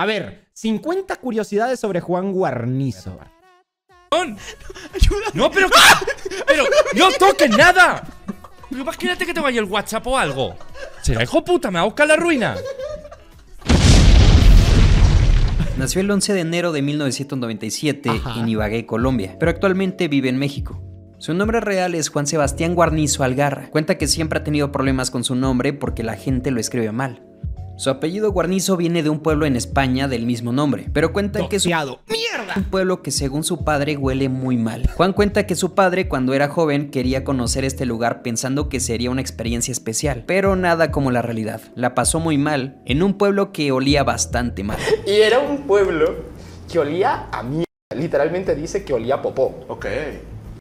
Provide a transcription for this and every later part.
A ver, 50 curiosidades sobre Juan Guarnizo. No, pero. ¡Pero! ¡No toques nada! imagínate que te vaya el WhatsApp o algo. Será hijo puta, me va la ruina. Nació el 11 de enero de 1997 en Ibagué, Colombia, pero actualmente vive en México. Su nombre real es Juan Sebastián Guarnizo Algarra. Cuenta que siempre ha tenido problemas con su nombre porque la gente lo escribe mal. Su apellido Guarnizo viene de un pueblo en España del mismo nombre, pero cuenta que su un pueblo que según su padre huele muy mal. Juan cuenta que su padre cuando era joven quería conocer este lugar pensando que sería una experiencia especial, pero nada como la realidad. La pasó muy mal en un pueblo que olía bastante mal. Y era un pueblo que olía a mierda. Literalmente dice que olía a popó. Ok.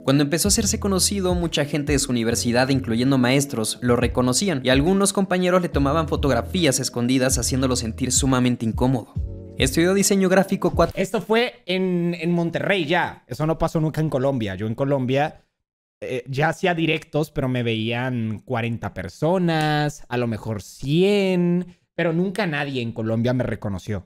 Cuando empezó a hacerse conocido, mucha gente de su universidad, incluyendo maestros, lo reconocían y algunos compañeros le tomaban fotografías escondidas haciéndolo sentir sumamente incómodo. Estudió diseño gráfico 4. Esto fue en, en Monterrey ya. Eso no pasó nunca en Colombia. Yo en Colombia eh, ya hacía directos, pero me veían 40 personas, a lo mejor 100, pero nunca nadie en Colombia me reconoció.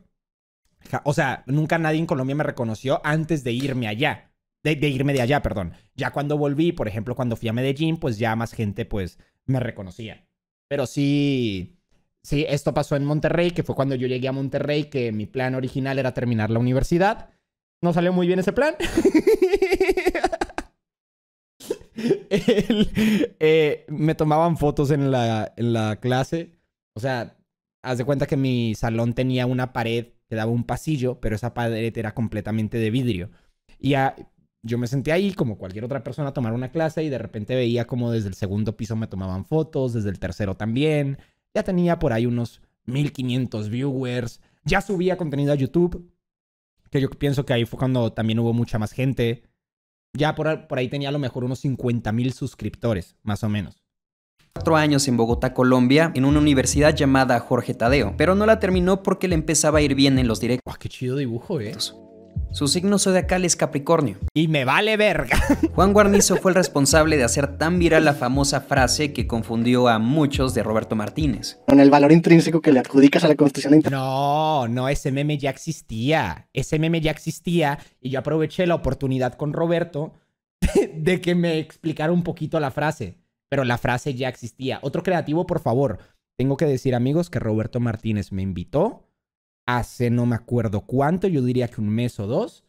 O sea, nunca nadie en Colombia me reconoció antes de irme allá de, irme de allá, perdón. Ya cuando volví, por ejemplo, cuando fui a Medellín, pues ya más gente pues me reconocía. Pero sí, sí, esto pasó en Monterrey, que fue cuando yo llegué a Monterrey, que mi plan original era terminar la universidad. No salió muy bien ese plan. Eh, me tomaban fotos en la, en la clase. O sea, haz de cuenta que mi salón tenía una pared que daba un pasillo, pero esa pared era completamente de vidrio. Y a, yo me senté ahí como cualquier otra persona a tomar una clase y de repente veía como desde el segundo piso me tomaban fotos, desde el tercero también. Ya tenía por ahí unos 1500 viewers. Ya subía contenido a YouTube, que yo pienso que ahí fue cuando también hubo mucha más gente. Ya por, ahí tenía a lo mejor unos 50 mil suscriptores, más o menos cuatro años en Bogotá, Colombia, en una universidad llamada Jorge Tadeo, pero no la terminó porque le empezaba a ir bien en los directos. ¡Qué chido dibujo, eh! Su signo zodiacal es Capricornio. Y me vale verga. Juan Guarnizo fue el responsable de hacer tan viral la famosa frase que confundió a muchos de Roberto Martínez. Con el valor intrínseco que le adjudicas a la Constitución. No, no, ese meme ya existía. Ese meme ya existía y yo aproveché la oportunidad con Roberto de que me explicara un poquito la frase. Pero la frase ya existía. Otro creativo, por favor. Tengo que decir, amigos, que Roberto Martínez me invitó hace no me acuerdo cuánto, yo diría que un mes o dos,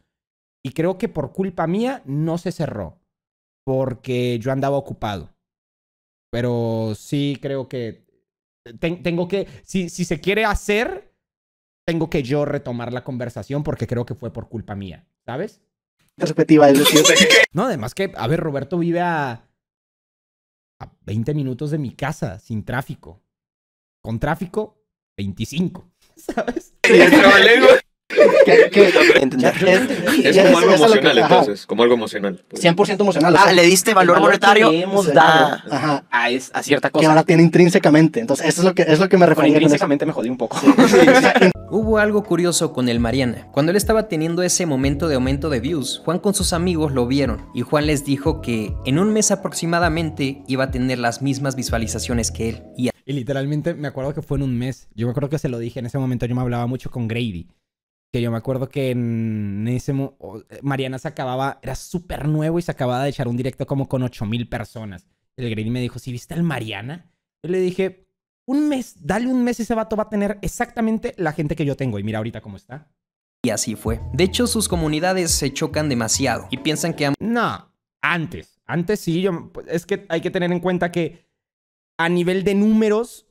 y creo que por culpa mía no se cerró, porque yo andaba ocupado. Pero sí creo que eh, tengo que, si, si se quiere hacer, tengo que yo retomar la conversación porque creo que fue por culpa mía, ¿sabes? Perspectiva de No, además que, a ver, Roberto vive a, a 20 minutos de mi casa, sin tráfico. Con tráfico, 25. ¿Sabes? Y el ¿Qué, Entender. es, como algo emocional, entonces, como algo emocional. 100% pues. emocional. Ah, le diste valor, monetario pues, da a, es, a, cierta cosa. Que ahora tiene intrínsecamente. Entonces, eso es lo que, es lo que me refería. Intrínsecamente me jodí un poco. Hubo algo curioso con el Mariana. Cuando él estaba teniendo ese momento de aumento de views, Juan con sus amigos lo vieron y Juan les dijo que en un mes aproximadamente iba a tener las mismas visualizaciones que él. Y y literalmente me acuerdo que fue en un mes. Yo me acuerdo que se lo dije en ese momento. Yo me hablaba mucho con Grady. Que yo me acuerdo que en ese momento eh, Mariana se acababa, era súper nuevo y se acababa de echar un directo como con 8000 personas. El Grady me dijo, ¿si ¿Sí viste al Mariana? Yo le dije, un mes, dale un mes y ese vato va a tener exactamente la gente que yo tengo. Y mira ahorita cómo está. Y así fue. De hecho, sus comunidades se chocan demasiado y piensan que... No, antes. Antes sí, yo, pues, es que hay que tener en cuenta que a nivel de números,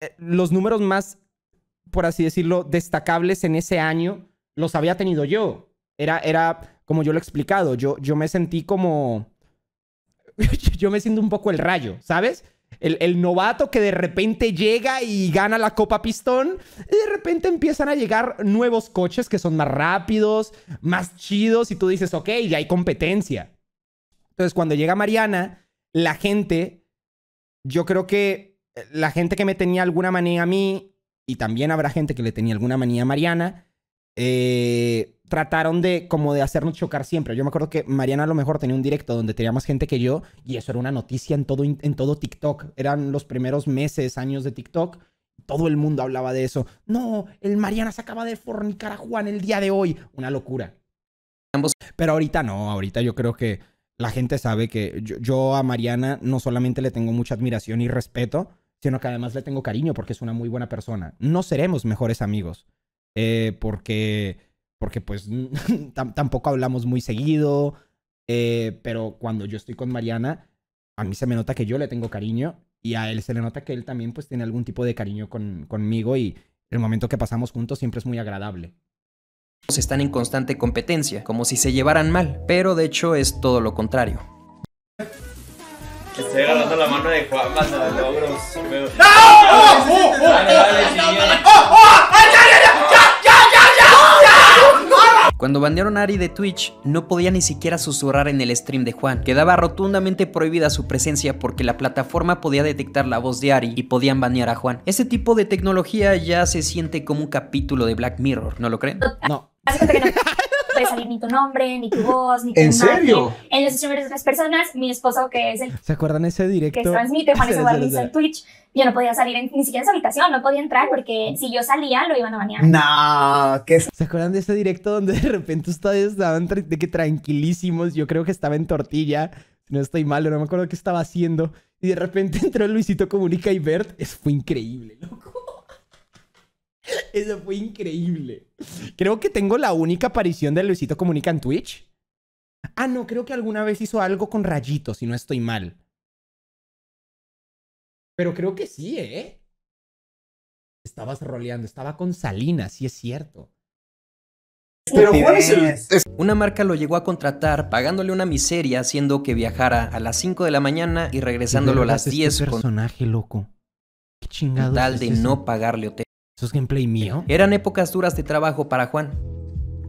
eh, los números más, por así decirlo, destacables en ese año los había tenido yo. Era, era como yo lo he explicado, yo, yo me sentí como... yo me siento un poco el rayo, ¿sabes? El, el, novato que de repente llega y gana la Copa Pistón. Y de repente empiezan a llegar nuevos coches que son más rápidos, más chidos. Y tú dices, ok, ya hay competencia. Entonces, cuando llega Mariana, la gente yo creo que eh, la gente que me tenía alguna manía a mí, y también habrá gente que le tenía alguna manía a Mariana, eh, trataron de como de hacernos chocar siempre. Yo me acuerdo que Mariana a lo mejor tenía un directo donde tenía más gente que yo y eso era una noticia en todo, en todo TikTok. Eran los primeros meses, años de TikTok. Todo el mundo hablaba de eso. No, el Mariana se acaba de fornicar a Juan el día de hoy. Una locura. Pero ahorita no, ahorita yo creo que la gente sabe que yo, a Mariana no solamente le tengo mucha admiración y respeto, sino que además le tengo cariño porque es una muy buena persona. No seremos mejores amigos eh, porque, porque pues tampoco hablamos muy seguido, eh, pero cuando yo estoy con Mariana, a mí se me nota que yo le tengo cariño y a él se le nota que él también pues tiene algún tipo de cariño con, conmigo y el momento que pasamos juntos siempre es muy agradable están en constante competencia, como si se llevaran mal, pero de hecho es todo lo contrario. la mano de Juan cuando banearon a Ari de Twitch, no podía ni siquiera susurrar en el stream de Juan. Quedaba rotundamente prohibida su presencia porque la plataforma podía detectar la voz de Ari y podían banear a Juan. Ese tipo de tecnología ya se siente como un capítulo de Black Mirror, ¿no lo creen? No. No puede salir ni tu nombre, ni tu voz, ni tu ¿En serio? En los streamers de otras personas, mi esposo que es el... ¿Se acuerdan ese directo? Que transmite Juan Escobar en Twitch yo no podía salir ni siquiera en su habitación, no podía entrar porque si yo salía lo iban a bañar. No, ¿qué ¿Se acuerdan de ese directo donde de repente ustedes estaban de que tranquilísimos? Yo creo que estaba en tortilla, si no estoy mal, no me acuerdo qué estaba haciendo. Y de repente entró Luisito Comunica y Bert. Eso fue increíble, loco. Eso fue increíble. Creo que tengo la única aparición de Luisito Comunica en Twitch. Ah, no, creo que alguna vez hizo algo con rayitos si no estoy mal. Pero creo que sí, ¿eh? Estabas roleando, estaba con Salinas, sí es cierto. Pero Juan es el... Una marca lo llegó a contratar pagándole una miseria haciendo que viajara a las 5 de la mañana y regresándolo a las 10. Este personaje loco. Qué Tal de no pagarle hotel. ¿Eso es gameplay mío? Eran épocas duras de trabajo para Juan.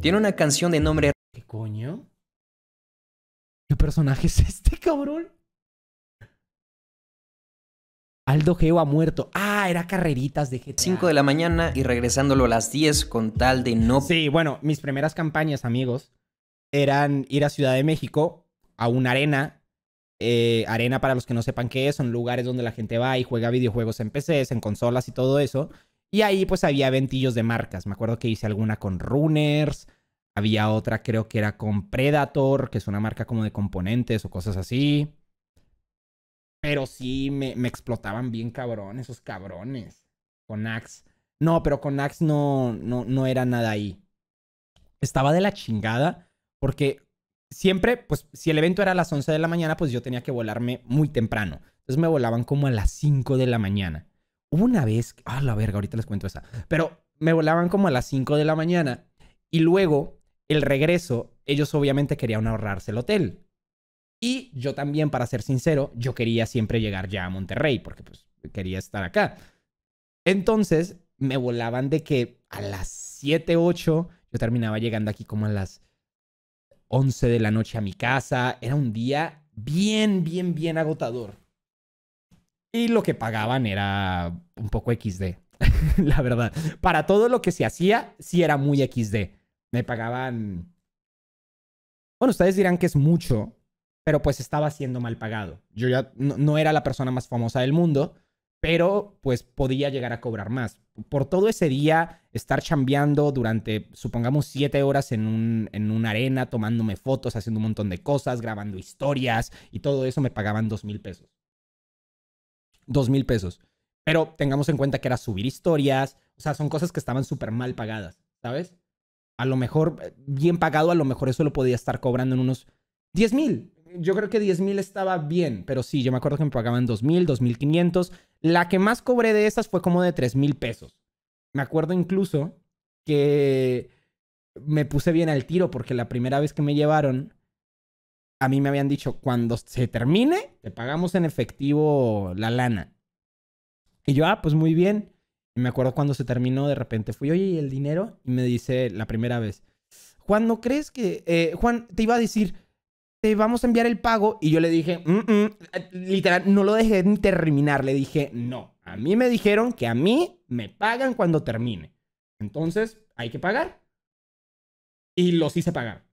Tiene una canción de nombre... ¿Qué coño? ¿Qué personaje es este, cabrón? Aldo Geo ha muerto. Ah, era carreritas de GTA. 5 de la mañana y regresándolo a las 10 con tal de no. Sí, bueno, mis primeras campañas, amigos, eran ir a Ciudad de México a una arena. Eh, arena, para los que no sepan qué es, son lugares donde la gente va y juega videojuegos en PCs, en consolas y todo eso. Y ahí pues había ventillos de marcas. Me acuerdo que hice alguna con Runners, Había otra, creo que era con Predator, que es una marca como de componentes o cosas así. Pero sí, me, me explotaban bien cabrón, esos cabrones. Con Axe. No, pero con Axe no, no, no era nada ahí. Estaba de la chingada porque siempre, pues si el evento era a las 11 de la mañana, pues yo tenía que volarme muy temprano. Entonces me volaban como a las 5 de la mañana. Hubo una vez, ah, la verga, ahorita les cuento esa, pero me volaban como a las 5 de la mañana y luego el regreso, ellos obviamente querían ahorrarse el hotel. Y yo también, para ser sincero, yo quería siempre llegar ya a Monterrey, porque pues quería estar acá. Entonces, me volaban de que a las 7, 8, yo terminaba llegando aquí como a las 11 de la noche a mi casa. Era un día bien, bien, bien agotador. Y lo que pagaban era un poco XD, la verdad. Para todo lo que se hacía, sí era muy XD. Me pagaban... Bueno, ustedes dirán que es mucho, pero pues estaba siendo mal pagado. Yo ya no, era la persona más famosa del mundo, pero pues podía llegar a cobrar más. Por todo ese día, estar chambeando durante, supongamos, siete horas en, un, en una arena, tomándome fotos, haciendo un montón de cosas, grabando historias y todo eso, me pagaban dos mil pesos. Dos mil pesos. Pero tengamos en cuenta que era subir historias, o sea, son cosas que estaban súper mal pagadas, ¿sabes? A lo mejor, eh, bien pagado, a lo mejor eso lo podía estar cobrando en unos diez mil, yo creo que 10 mil estaba bien, pero sí, yo me acuerdo que me pagaban 2 mil, 2.500. La que más cobré de esas fue como de 3 mil pesos. Me acuerdo incluso que me puse bien al tiro porque la primera vez que me llevaron, a mí me habían dicho, cuando se termine, te pagamos en efectivo la lana. Y yo, ah, pues muy bien. Y me acuerdo cuando se terminó, de repente fui, oye, ¿y el dinero? Y me dice la primera vez, Juan, ¿no crees que, eh, Juan, te iba a decir, te vamos a enviar el pago. Y yo le dije, mm, mm". literal, no lo dejé ni terminar. Le dije, no, a mí me dijeron que a mí me pagan cuando termine. Entonces, hay que pagar. Y los hice pagar.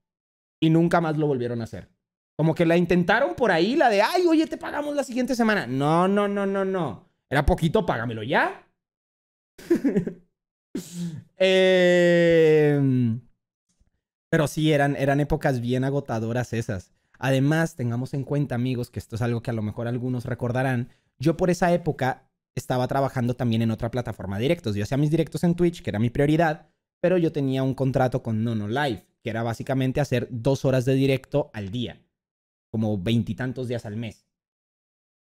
Y nunca más lo volvieron a hacer. Como que la intentaron por ahí, la de, ay, oye, te pagamos la siguiente semana. No, no, no, no, no. Era poquito, págamelo ya. eh... Pero sí, eran, eran épocas bien agotadoras esas. Además, tengamos en cuenta, amigos, que esto es algo que a lo mejor algunos recordarán. Yo por esa época estaba trabajando también en otra plataforma de directos. Yo hacía mis directos en Twitch, que era mi prioridad, pero yo tenía un contrato con Nono Live, que era básicamente hacer dos horas de directo al día, como veintitantos días al mes.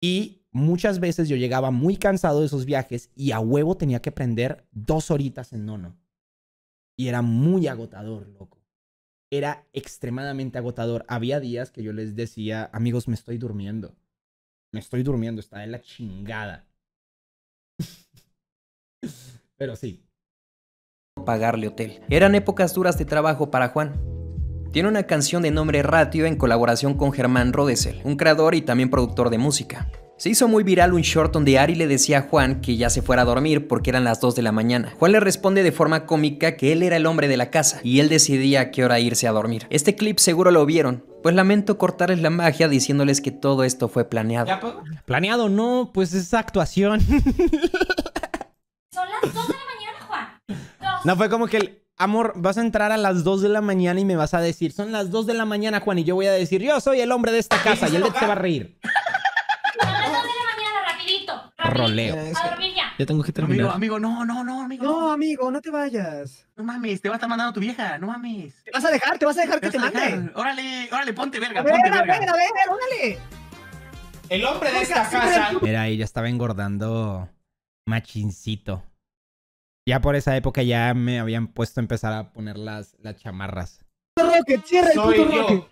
Y muchas veces yo llegaba muy cansado de esos viajes y a huevo tenía que prender dos horitas en Nono. Y era muy agotador, loco era extremadamente agotador. Había días que yo les decía, amigos, me estoy durmiendo. Me estoy durmiendo, está en la chingada. Pero sí. Pagarle hotel. Eran épocas duras de trabajo para Juan. Tiene una canción de nombre Ratio en colaboración con Germán Rodesel, un creador y también productor de música. Se hizo muy viral un short donde Ari le decía a Juan que ya se fuera a dormir porque eran las 2 de la mañana. Juan le responde de forma cómica que él era el hombre de la casa y él decidía a qué hora irse a dormir. Este clip seguro lo vieron, pues lamento cortarles la magia diciéndoles que todo esto fue planeado. Planeado no, pues es actuación. Son las 2 de la mañana, Juan. No fue como que el amor, vas a entrar a las 2 de la mañana y me vas a decir, son las 2 de la mañana, Juan, y yo voy a decir, yo soy el hombre de esta casa y él se va a reír roleo. Yo ya. tengo que terminar. Amigo, amigo, no, no, no, amigo. No, amigo, no te vayas. No mames, te va a estar mandando tu vieja, no mames. Te vas a dejar, te vas a dejar que te mande. Órale, órale, ponte verga, ponte a ver, verga. A ver, órale. El hombre de esta casa. Mira, ahí ya estaba engordando machincito. Ya por esa época ya me habían puesto a empezar a poner las, las chamarras. cierra el Soy yo.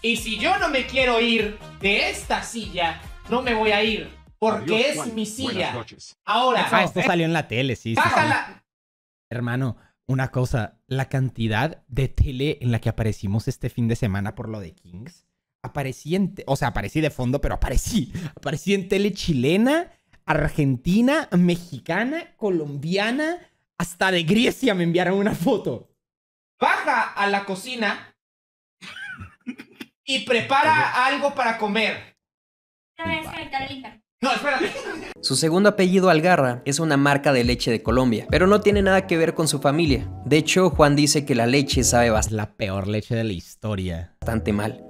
Y si yo no me quiero ir de esta silla, no me voy a ir porque es mi silla. Ahora. Ah, esto eh, salió en la tele, sí. Bájala. Hermano, una cosa, la cantidad de tele en la que aparecimos este fin de semana por lo de Kings, aparecí en, o sea, aparecí de fondo, pero aparecí, aparecí en tele chilena, argentina, mexicana, colombiana, hasta de Grecia me enviaron una foto. Baja a la cocina y prepara algo para comer. Su segundo apellido Algarra es una marca de leche de Colombia, pero no tiene nada que ver con su familia. De hecho, Juan dice que la leche sabe bastante. La peor leche de la historia. Bastante mal.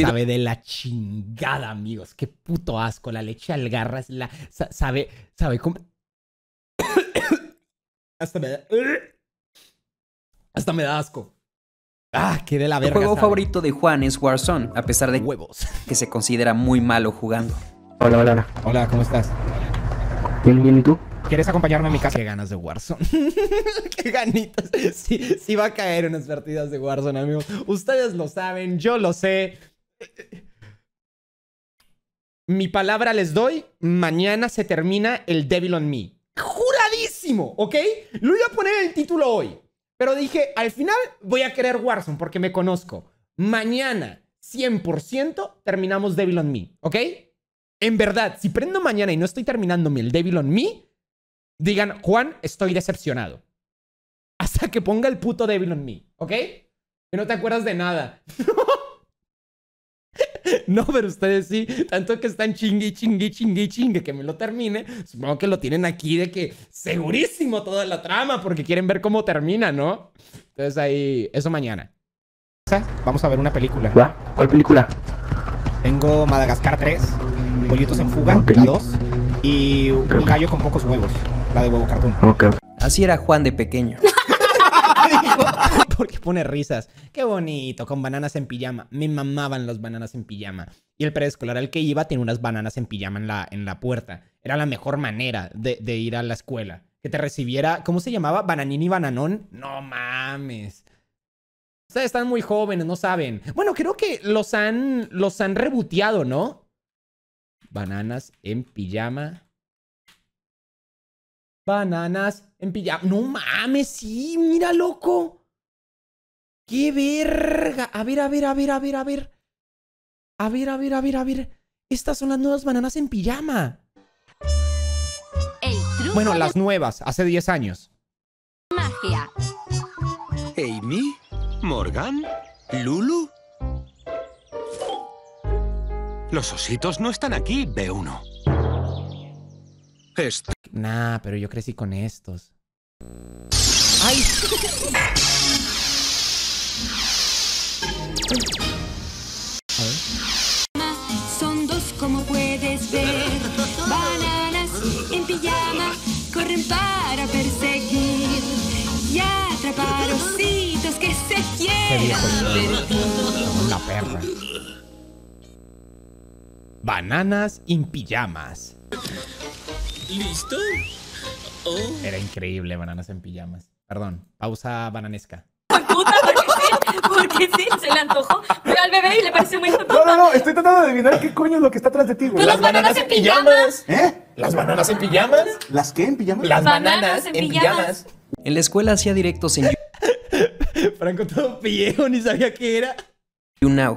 Sabe de la chingada, amigos. Qué puto asco. La leche Algarra es la. sabe. Sabe cómo. Hasta me da. Hasta me da asco. Ah, qué de la verga. El juego favorito de Juan es Warzone, a pesar de huevos que se considera muy malo jugando. Hola, hola, hola. Hola, ¿cómo estás? Bien, bien, ¿y tú? ¿Quieres acompañarme a mi casa? Qué ganas de Warzone. Qué ganitas. Sí, sí va a caer unas partidas de Warzone, amigo Ustedes lo saben, yo lo sé. Mi palabra les doy, mañana se termina el Devil on Me. Juradísimo, ¿ok? Lo iba a poner el título hoy, pero dije, al final voy a querer Warzone porque me conozco. Mañana, 100%, terminamos Devil on Me, ¿ok? En verdad, si prendo mañana y no estoy terminando mi el Devil on Me, digan, Juan, estoy decepcionado. Hasta que ponga el puto Devil on Me, ¿ok? Que no te acuerdas de nada. No, pero ustedes sí, tanto que están chingue, chingue, chingue, chingue, que me lo termine. Supongo que lo tienen aquí de que segurísimo toda la trama, porque quieren ver cómo termina, ¿no? Entonces ahí, eso mañana. Vamos a ver una película. ¿Cuál película? Tengo Madagascar 3 pollitos en fuga, dos. y un gallo con pocos huevos, la de huevo cartón. Así era Juan de pequeño. Porque pone risas. Qué bonito, con bananas en pijama. Me mamaban las bananas en pijama. Y el preescolar al que iba tenía unas bananas en pijama en la, en la puerta. Era la mejor manera de, ir a la escuela. Que te recibiera, ¿cómo se llamaba? Bananini bananón. No mames. Ustedes están muy jóvenes, no saben. Bueno, creo que los han, los han rebuteado, ¿no? Bananas en pijama. Bananas en pijama. No mames, sí, mira, loco. ¡Qué verga! A ver, a ver, a ver, a ver, a ver. A ver, a ver, a ver, a ver. Estas son las nuevas bananas en pijama. bueno, las nuevas, hace 10 años. Magia. Amy, Morgan, Lulu. Los ositos no están aquí, ve uno. Este. Nah, pero yo crecí con estos. ¡Ay! Son dos como puedes ver. Bananas en pijama corren para perseguir y atrapar ositos que se quieren. Una perra. Bananas en pijamas. ¿Listo? Oh. Era increíble, bananas en pijamas. Perdón, pausa bananesca. puta, porque sí, sí, se le antojó. Veo al bebé y le parece muy No, no, no, estoy tratando de adivinar qué coño es lo que está atrás de ti, güey. Las, bananas, en pijamas. ¿Eh? ¿Las bananas en pijamas? ¿Las qué en pijamas? Las bananas, en, pijamas. En la escuela hacía directos en... Franco todo pillejo, ni sabía qué era.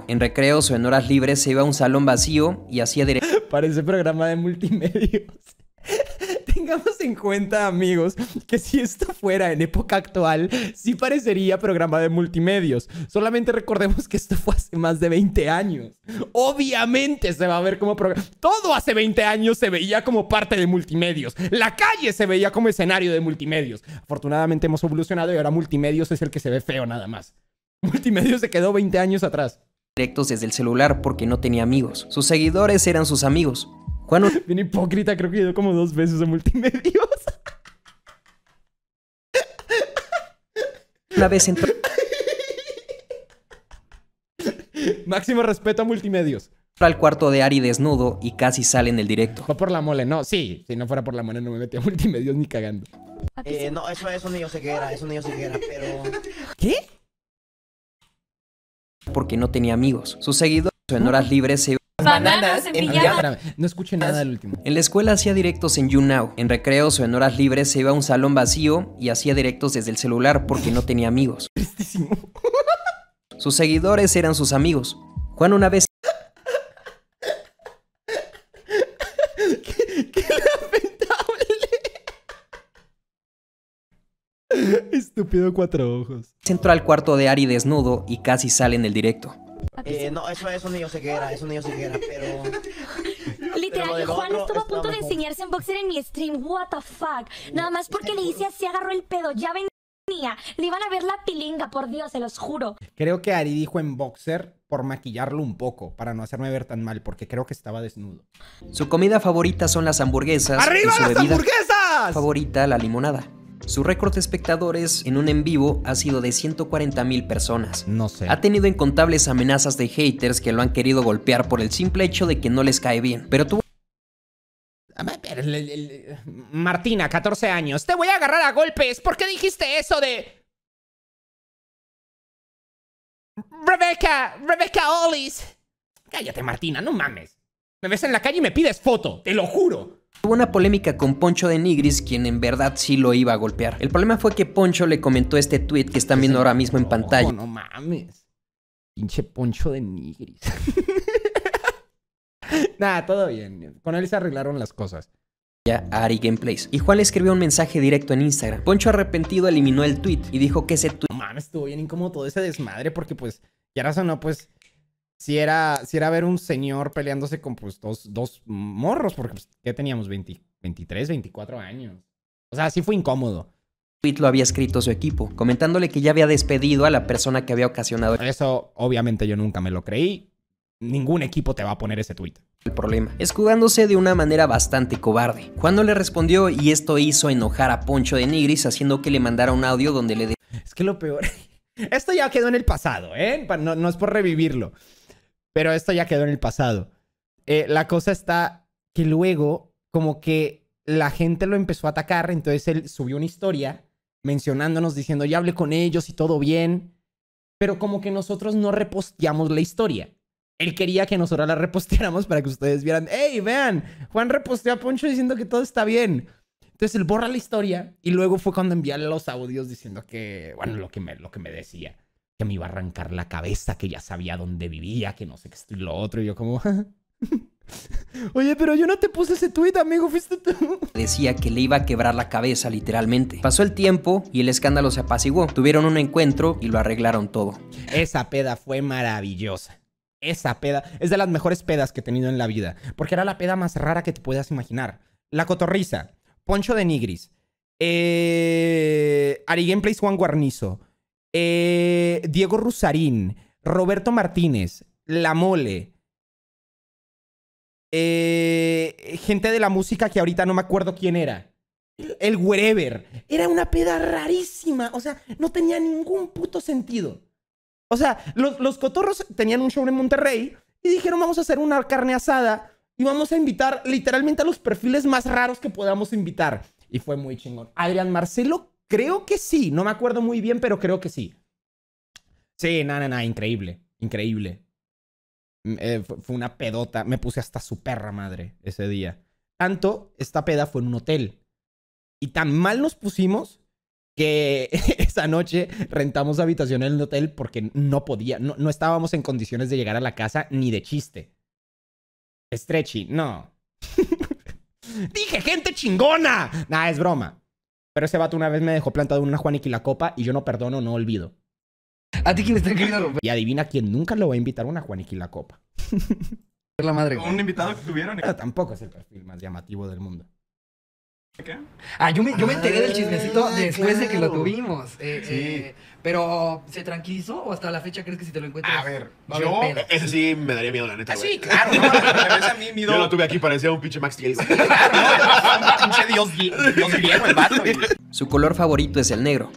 En recreos o en horas libres se iba a un salón vacío y hacía derecho. Parece programa de multimedios. Tengamos en cuenta, amigos, que si esto fuera en época actual, sí parecería programa de multimedios. Solamente recordemos que esto fue hace más de 20 años. Obviamente se va a ver como programa. Todo hace 20 años se veía como parte de multimedios. La calle se veía como escenario de multimedios. Afortunadamente hemos evolucionado y ahora multimedios es el que se ve feo nada más. Multimedios se quedó 20 años atrás. Directos desde el celular porque no tenía amigos. Sus seguidores eran sus amigos. Juan... Bien hipócrita, creo que dio como dos veces a multimedios. Una vez entró... Máximo respeto a multimedios. Al cuarto de Ari desnudo y casi sale en el directo. Fue por la mole, no, sí. Si no fuera por la mole no me metía a multimedios ni cagando. Eh, no, eso, es un yo ceguera, es eso ceguera, pero... ¿Qué? porque no tenía amigos. Sus seguidores en mm. horas libres se Bananas, en no escuché nada del último. En la escuela hacía directos en YouNow. En recreos o en horas libres se iba a un salón vacío y hacía directos desde el celular porque no tenía amigos. Tristísimo. Sus seguidores eran sus amigos. Juan una vez pido cuatro ojos. Entró al cuarto de Ari desnudo y casi sale en el directo. Eh, no, eso, es yo ceguera, es era, eso ceguera, pero... Literal, Juan estuvo a punto de enseñarse en boxer en mi stream, what the fuck. Nada más porque le hice así, agarró el pedo, ya venía. Le iban a ver la pilinga, por Dios, se los juro. Creo que Ari dijo en boxer por maquillarlo un poco, para no hacerme ver tan mal, porque creo que estaba desnudo. Su comida favorita son las hamburguesas. ¡Arriba y su las hamburguesas! Favorita la limonada. Su récord de espectadores en un en vivo ha sido de 140 mil personas. No sé. Ha tenido incontables amenazas de haters que lo han querido golpear por el simple hecho de que no les cae bien, pero tú, Martina, 14 años. Te voy a agarrar a golpes. ¿Por qué dijiste eso de... Rebeca, Rebeca Ollis. Cállate, Martina, no mames. Me ves en la calle y me pides foto, te lo juro. Hubo una polémica con Poncho de Nigris, quien en verdad sí lo iba a golpear. El problema fue que Poncho le comentó este tweet que están viendo ahora mismo en pantalla. No, mames. Pinche Poncho de Nigris. Nada, todo bien. Con él se arreglaron las cosas. ya Ari Gameplays. Y Juan le escribió un mensaje directo en Instagram. Poncho arrepentido eliminó el tweet y dijo que ese tweet. No mames, estuvo bien incómodo todo ese desmadre porque, pues, ya razón no, pues, si era, si era ver un señor peleándose con pues, dos, dos morros, porque pues, ¿qué teníamos? 20, 23, 24 años. O sea, sí fue incómodo. Tweet lo había escrito su equipo, comentándole que ya había despedido a la persona que había ocasionado. Eso, obviamente, yo nunca me lo creí. Ningún equipo te va a poner ese tweet. El problema es jugándose de una manera bastante cobarde. Cuando le respondió, y esto hizo enojar a Poncho de Nigris, haciendo que le mandara un audio donde le. Es que lo peor. Esto ya quedó en el pasado, ¿eh? No, no es por revivirlo. Pero esto ya quedó en el pasado. Eh, la cosa está que luego, como que la gente lo empezó a atacar, entonces él subió una historia mencionándonos, diciendo, ya hablé con ellos y todo bien, pero como que nosotros no reposteamos la historia. Él quería que nosotros la reposteáramos para que ustedes vieran, hey, vean, Juan reposteó a Poncho diciendo que todo está bien. Entonces él borra la historia y luego fue cuando envía los audios diciendo que, bueno, lo que me, lo que me decía que me iba a arrancar la cabeza, que ya sabía dónde vivía, que no sé qué es lo otro. Y yo como... Oye, pero yo no te puse ese tweet, amigo, fuiste tú. Decía que le iba a quebrar la cabeza, literalmente. Pasó el tiempo y el escándalo se apaciguó. Tuvieron un encuentro y lo arreglaron todo. Esa peda fue maravillosa. Esa peda es de las mejores pedas que he tenido en la vida, porque era la peda más rara que te puedas imaginar. La Cotorriza, Poncho de Nigris, eh, Ari Gameplays Juan Guarnizo, eh, Diego Rusarín, Roberto Martínez, La Mole. Eh, gente de la música que ahorita no me acuerdo quién era. El wherever. Era una peda rarísima. O sea, no tenía ningún puto sentido. O sea, los, los cotorros tenían un show en Monterrey y dijeron vamos a hacer una carne asada y vamos a invitar literalmente a los perfiles más raros que podamos invitar. Y fue muy chingón. Adrián Marcelo Creo que sí, no me acuerdo muy bien, pero creo que sí. Sí, nada, nada, increíble, increíble. Mm, eh, fue una pedota, me puse hasta su perra madre ese día. Tanto, esta peda fue en un hotel. Y tan mal nos pusimos que esa noche rentamos habitación en el hotel porque no podía, no, no estábamos en condiciones de llegar a la casa ni de chiste. Stretchy, no. Dije gente chingona. Nah, es broma. Pero ese vato una vez me dejó plantado una Juaniki la copa y yo no perdono, no olvido. ¿A ti quién está queriendo romper? Y adivina quién nunca lo va a invitar a una Juaniki la copa. la madre. Un invitado que tuvieron. Pero tampoco es el perfil más llamativo del mundo. ¿Qué? Ah, yo me, yo me enteré del chismecito ah, después de que lo tuvimos. Eh, sí. eh, pero, ¿se tranquilizó o hasta la fecha crees que si te lo encuentras? A ver, yo, eso ese sí me daría miedo, la neta. Ah, sí, claro. a mí miedo. Yo lo tuve aquí, parecía un pinche Max Steel. un pinche dios, viejo el vato. Su color favorito es el negro.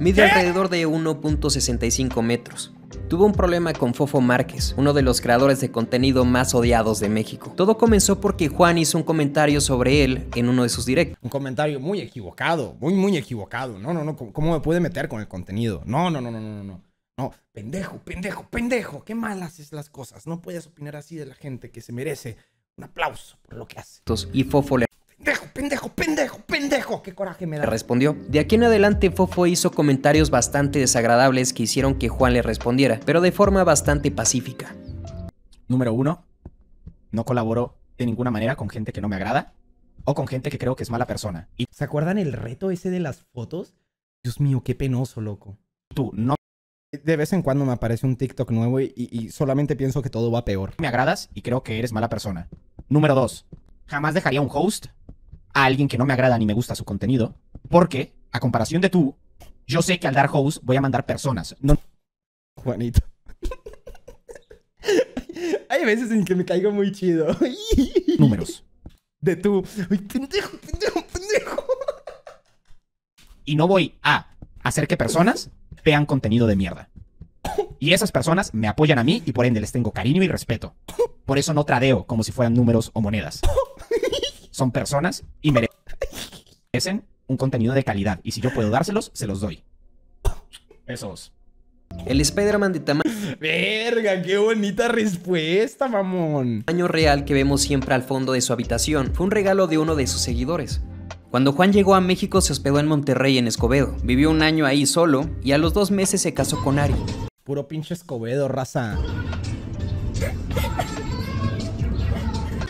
Mide alrededor de 1.65 metros tuvo un problema con Fofo Márquez, uno de los creadores de contenido más odiados de México. Todo comenzó porque Juan hizo un comentario sobre él en uno de sus directos. Un comentario muy equivocado, muy, muy equivocado. No, no, no, ¿cómo me puede meter con el contenido? No, no, no, no, no, no. No, pendejo, pendejo, pendejo, qué malas es las cosas. No puedes opinar así de la gente que se merece un aplauso por lo que hace. Y Fofo le Pendejo, pendejo, pendejo, pendejo. Qué coraje me da. Respondió. De aquí en adelante, Fofo hizo comentarios bastante desagradables que hicieron que Juan le respondiera, pero de forma bastante pacífica. Número uno, no colaboro de ninguna manera con gente que no me agrada o con gente que creo que es mala persona. Y ¿Se acuerdan el reto ese de las fotos? Dios mío, qué penoso, loco. Tú, no. De vez en cuando me aparece un TikTok nuevo y solamente pienso que todo va peor. Me agradas y creo que eres mala persona. Número dos, jamás dejaría un host a alguien que no me agrada ni me gusta su contenido, porque, a comparación de tú, yo sé que al dar host voy a mandar personas. No... Juanito. Hay veces en que me caigo muy chido. Números. De tú. Ay, pendejo, pendejo, pendejo. Y no voy a hacer que personas vean contenido de mierda. Y esas personas me apoyan a mí y por ende les tengo cariño y respeto. Por eso no tradeo como si fueran números o monedas. Son personas y merecen un contenido de calidad. Y si yo puedo dárselos, se los doy. Besos. El Spider-Man de tamaño... Verga, qué bonita respuesta, mamón. año real que vemos siempre al fondo de su habitación. Fue un regalo de uno de sus seguidores. Cuando Juan llegó a México se hospedó en Monterrey, en Escobedo. Vivió un año ahí solo y a los dos meses se casó con Ari. Puro pinche Escobedo, raza.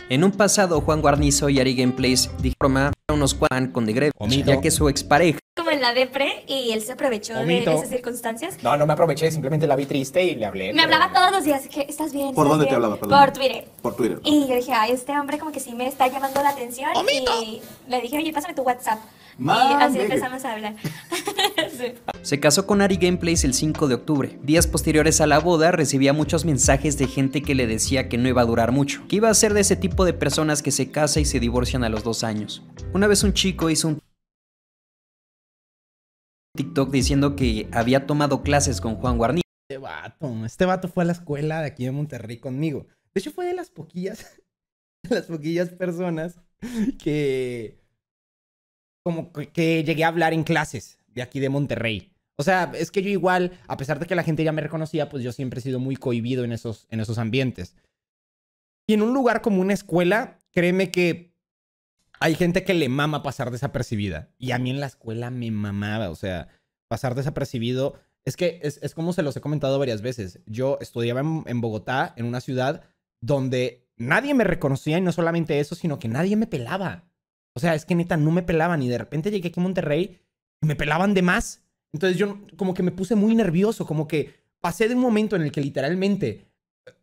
En un pasado, Juan Guarnizo y Ari Gameplays dijeron a unos cuantos con de Greve, ya que su expareja la depre y él se aprovechó de esas circunstancias. No, no me aproveché, simplemente la vi triste y le hablé. Me hablaba todos los días, que estás bien. ¿Por dónde te hablaba, Por Twitter. Por Twitter. Y yo dije, ay, este hombre como que sí me está llamando la atención. Y le dije, oye, pásame tu WhatsApp. y así empezamos a hablar. Se casó con Ari Gameplays el 5 de octubre. Días posteriores a la boda recibía muchos mensajes de gente que le decía que no iba a durar mucho, que iba a ser de ese tipo de personas que se casan y se divorcian a los dos años. Una vez un chico hizo un TikTok diciendo que había tomado clases con Juan Guarni. Este vato, este vato fue a la escuela de aquí de Monterrey conmigo. De hecho, fue de las poquillas, las poquillas personas que, como que, que llegué a hablar en clases de aquí de Monterrey. O sea, es que yo igual, a pesar de que la gente ya me reconocía, pues yo siempre he sido muy cohibido en esos, en esos ambientes. Y en un lugar como una escuela, créeme que hay gente que le mama pasar desapercibida. Y a mí en la escuela me mamaba, o sea, pasar desapercibido. Es que es, como se los he comentado varias veces. Yo estudiaba en, en, Bogotá, en una ciudad donde nadie me reconocía y no solamente eso, sino que nadie me pelaba. O sea, es que neta, no me pelaban y de repente llegué aquí a Monterrey y me pelaban de más. Entonces yo como que me puse muy nervioso, como que pasé de un momento en el que literalmente,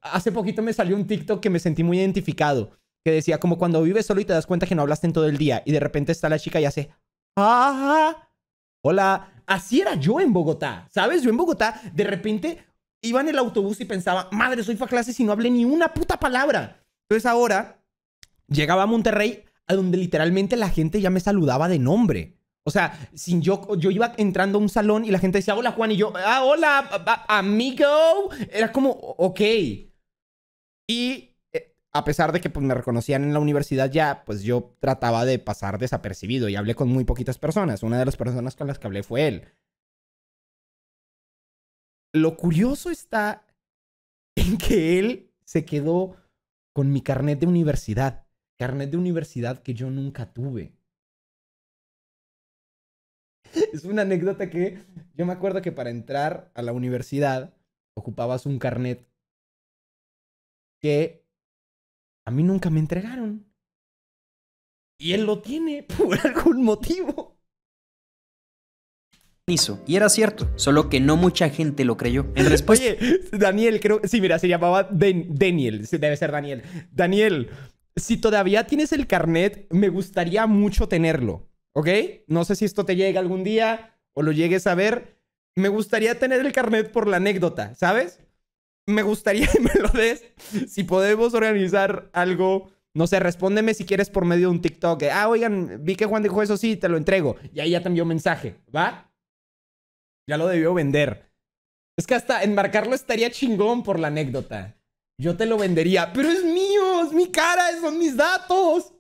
hace poquito me salió un TikTok que me sentí muy identificado que decía como cuando vives solo y te das cuenta que no hablaste en todo el día y de repente está la chica y hace, ¡ah! Hola, así era yo en Bogotá, ¿sabes? Yo en Bogotá de repente iba en el autobús y pensaba, madre, soy fa clases y no hablé ni una puta palabra. Entonces ahora llegaba a Monterrey a donde literalmente la gente ya me saludaba de nombre. O sea, sin yo, yo iba entrando a un salón y la gente decía, hola Juan, y yo, ah, hola, amigo. Era como, ok. Y a pesar de que pues, me reconocían en la universidad ya, pues yo trataba de pasar desapercibido y hablé con muy poquitas personas. Una de las personas con las que hablé fue él. Lo curioso está en que él se quedó con mi carnet de universidad, carnet de universidad que yo nunca tuve. Es una anécdota que yo me acuerdo que para entrar a la universidad ocupabas un carnet que a mí nunca me entregaron. Y él lo tiene por algún motivo. Hizo. Y era cierto, solo que no mucha gente lo creyó. En respuesta... Oye, Daniel, creo... Sí, mira, se llamaba Daniel. Debe ser Daniel. Daniel, si todavía tienes el carnet, me gustaría mucho tenerlo. ¿Ok? No sé si esto te llega algún día o lo llegues a ver. Me gustaría tener el carnet por la anécdota, ¿sabes? me gustaría que me lo des. Si podemos organizar algo, no sé, respóndeme si quieres por medio de un TikTok. Ah, oigan, vi que Juan dijo eso, sí, te lo entrego. Y ahí ya te envió mensaje, ¿va? Ya lo debió vender. Es que hasta enmarcarlo estaría chingón por la anécdota. Yo te lo vendería, pero es mío, es mi cara, son mis datos.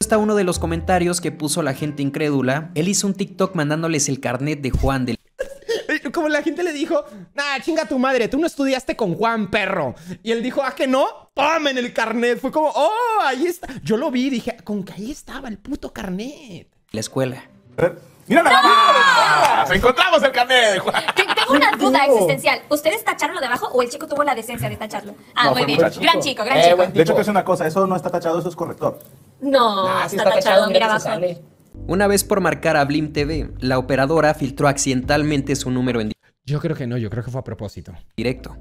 Está uno de los comentarios que puso la gente incrédula, él hizo un TikTok mandándoles el carnet de Juan del... como la gente le dijo, nah chinga tu madre, tú no estudiaste con Juan, perro. Y él dijo, ah, que no, En el carnet. Fue como, oh, ahí está. Yo lo vi, dije, con que ahí estaba el puto carnet. La escuela. ¡Mira la ¡No! encontramos el carnet Juan! Tengo una duda existencial. ¿Ustedes tacharon lo de abajo o el chico tuvo la decencia de tacharlo? Ah, muy bien. Gran chico, gran eh, chico. De hecho, que es una cosa, eso no está tachado, eso es corrector. No, ah, está, tachado, tachado mira abajo. Una vez por marcar a Blim TV, la operadora filtró accidentalmente su número en directo. Yo creo que no, yo creo que fue a propósito. Directo.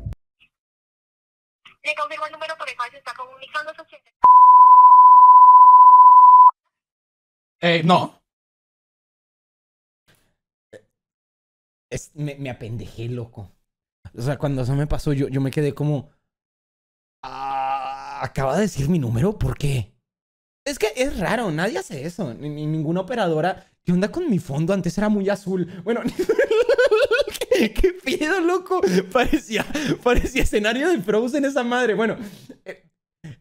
Le el número por el está comunicando Eh, no. me, apendejé, loco. O sea, cuando eso me pasó, yo, yo me quedé como. Ah, acaba de decir mi número, ¿por qué? Es que es raro, nadie hace eso. Ni, ninguna operadora. ¿Qué onda con mi fondo? Antes era muy azul. Bueno, ¿qué, pedo, loco? Parecía, parecía escenario de Frozen esa madre. Bueno, eh,